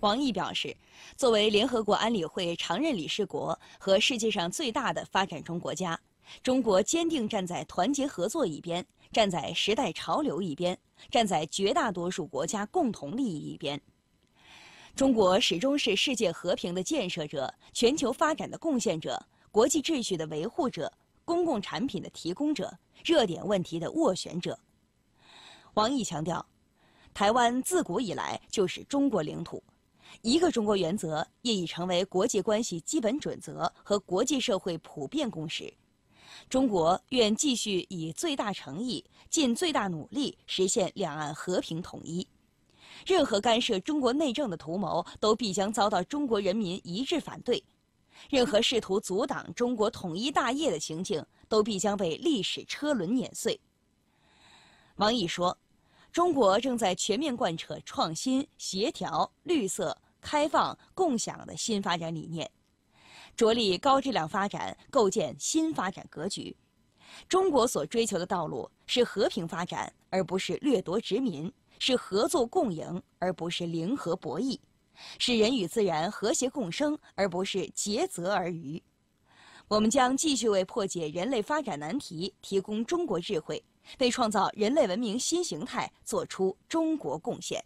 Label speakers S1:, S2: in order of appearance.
S1: 王毅表示，作为联合国安理会常任理事国和世界上最大的发展中国家，中国坚定站在团结合作一边，站在时代潮流一边，站在绝大多数国家共同利益一边。中国始终是世界和平的建设者、全球发展的贡献者、国际秩序的维护者、公共产品的提供者、热点问题的斡旋者。王毅强调，台湾自古以来就是中国领土。一个中国原则业已成为国际关系基本准则和国际社会普遍共识。中国愿继续以最大诚意、尽最大努力实现两岸和平统一。任何干涉中国内政的图谋都必将遭到中国人民一致反对；任何试图阻挡中国统一大业的行径都必将被历史车轮碾碎。王毅说。中国正在全面贯彻创新、协调、绿色、开放、共享的新发展理念，着力高质量发展，构建新发展格局。中国所追求的道路是和平发展，而不是掠夺殖民；是合作共赢，而不是零和博弈；是人与自然和谐共生，而不是竭泽而渔。我们将继续为破解人类发展难题提供中国智慧，为创造人类文明新形态做出中国贡献。